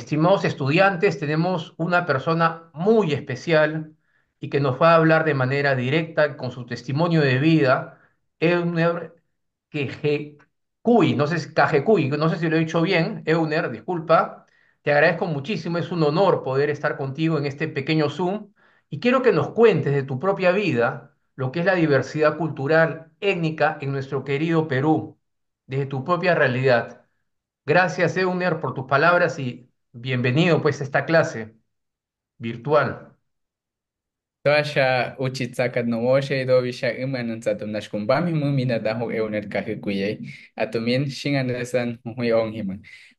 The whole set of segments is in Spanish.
Estimados estudiantes, tenemos una persona muy especial y que nos va a hablar de manera directa con su testimonio de vida, Euner no sé, si, Kajekui, no sé si lo he dicho bien, Euner, disculpa, te agradezco muchísimo, es un honor poder estar contigo en este pequeño Zoom y quiero que nos cuentes de tu propia vida lo que es la diversidad cultural, étnica en nuestro querido Perú, desde tu propia realidad. Gracias, Euner, por tus palabras y Bienvenido pues a esta clase virtual. Er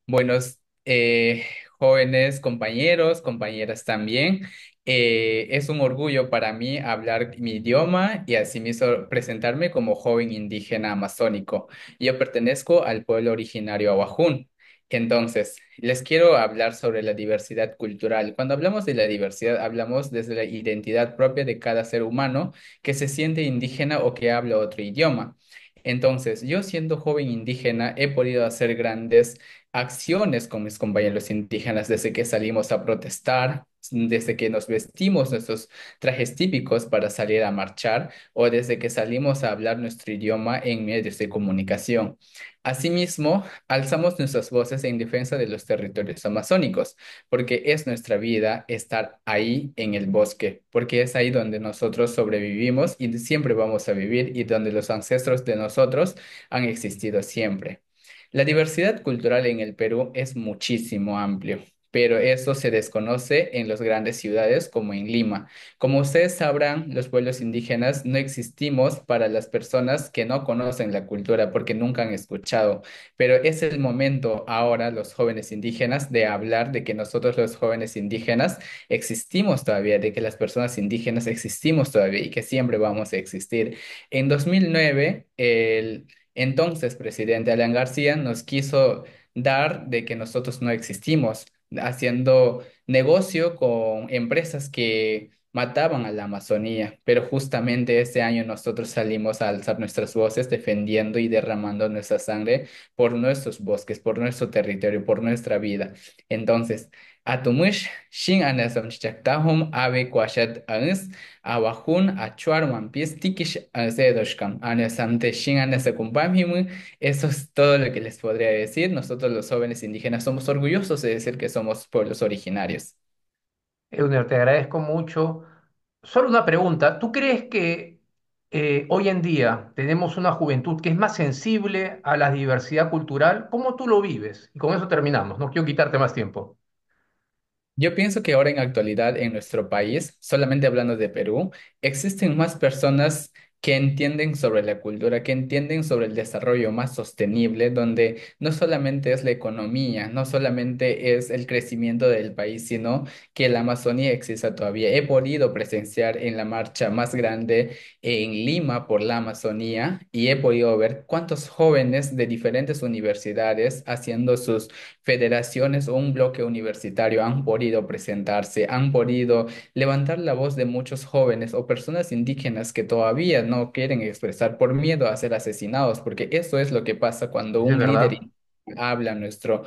Buenos eh, jóvenes compañeros, compañeras también. Eh, es un orgullo para mí hablar mi idioma y asimismo presentarme como joven indígena amazónico. Yo pertenezco al pueblo originario Awajún. Entonces, les quiero hablar sobre la diversidad cultural. Cuando hablamos de la diversidad, hablamos desde la identidad propia de cada ser humano que se siente indígena o que habla otro idioma. Entonces, yo siendo joven indígena he podido hacer grandes acciones con mis compañeros indígenas desde que salimos a protestar desde que nos vestimos nuestros trajes típicos para salir a marchar o desde que salimos a hablar nuestro idioma en medios de comunicación. Asimismo, alzamos nuestras voces en defensa de los territorios amazónicos, porque es nuestra vida estar ahí en el bosque, porque es ahí donde nosotros sobrevivimos y siempre vamos a vivir y donde los ancestros de nosotros han existido siempre. La diversidad cultural en el Perú es muchísimo amplio pero eso se desconoce en las grandes ciudades como en Lima. Como ustedes sabrán, los pueblos indígenas no existimos para las personas que no conocen la cultura porque nunca han escuchado, pero es el momento ahora, los jóvenes indígenas, de hablar de que nosotros los jóvenes indígenas existimos todavía, de que las personas indígenas existimos todavía y que siempre vamos a existir. En 2009, el entonces presidente Alan García nos quiso dar de que nosotros no existimos, haciendo negocio con empresas que mataban a la Amazonía, pero justamente ese año nosotros salimos a alzar nuestras voces defendiendo y derramando nuestra sangre por nuestros bosques, por nuestro territorio, por nuestra vida. Entonces, Shin Ans, Eso es todo lo que les podría decir. Nosotros los jóvenes indígenas somos orgullosos de decir que somos pueblos originarios. Euner, te agradezco mucho. Solo una pregunta. ¿Tú crees que eh, hoy en día tenemos una juventud que es más sensible a la diversidad cultural? ¿Cómo tú lo vives? Y con eso terminamos. No quiero quitarte más tiempo. Yo pienso que ahora en actualidad en nuestro país, solamente hablando de Perú, existen más personas ...que entienden sobre la cultura, ...que entienden sobre el desarrollo más sostenible, donde no solamente es la economía, no solamente es el crecimiento del país, sino que la Amazonía exista todavía. He podido presenciar en la marcha más grande en Lima por la Amazonía y he podido ver cuántos jóvenes de diferentes universidades haciendo sus federaciones o un bloque universitario han podido presentarse, han podido levantar la voz de muchos jóvenes o personas indígenas que todavía no quieren expresar por miedo a ser asesinados, porque eso es lo que pasa cuando un líder habla nuestro,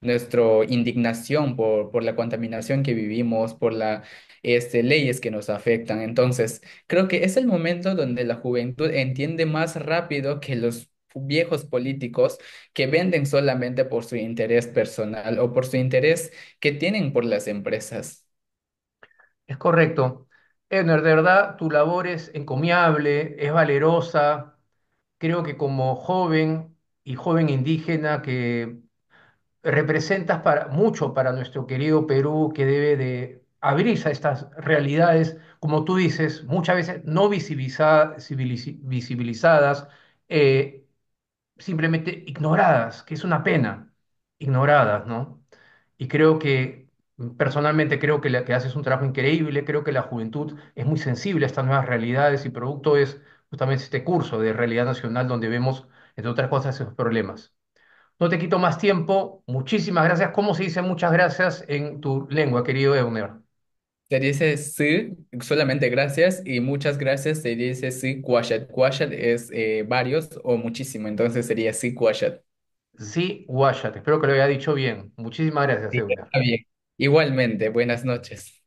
nuestra indignación por, por la contaminación que vivimos, por las este, leyes que nos afectan. Entonces, creo que es el momento donde la juventud entiende más rápido que los viejos políticos que venden solamente por su interés personal o por su interés que tienen por las empresas. Es correcto. Edner, de verdad, tu labor es encomiable, es valerosa. Creo que como joven y joven indígena que representas para, mucho para nuestro querido Perú, que debe de abrirse a estas realidades, como tú dices, muchas veces no visibilizadas, eh, simplemente ignoradas, que es una pena, ignoradas, ¿no? Y creo que Personalmente creo que, la, que haces un trabajo increíble, creo que la juventud es muy sensible a estas nuevas realidades y producto es justamente este curso de realidad nacional donde vemos, entre otras cosas, esos problemas. No te quito más tiempo, muchísimas gracias. ¿Cómo se dice muchas gracias en tu lengua, querido Euner? Se dice sí, solamente gracias, y muchas gracias se dice sí, Quashat. Quashat es eh, varios o muchísimo, entonces sería sí, Quashat. Sí, guachat. Espero que lo haya dicho bien. Muchísimas gracias, sí, Euner. Está bien. Igualmente, buenas noches.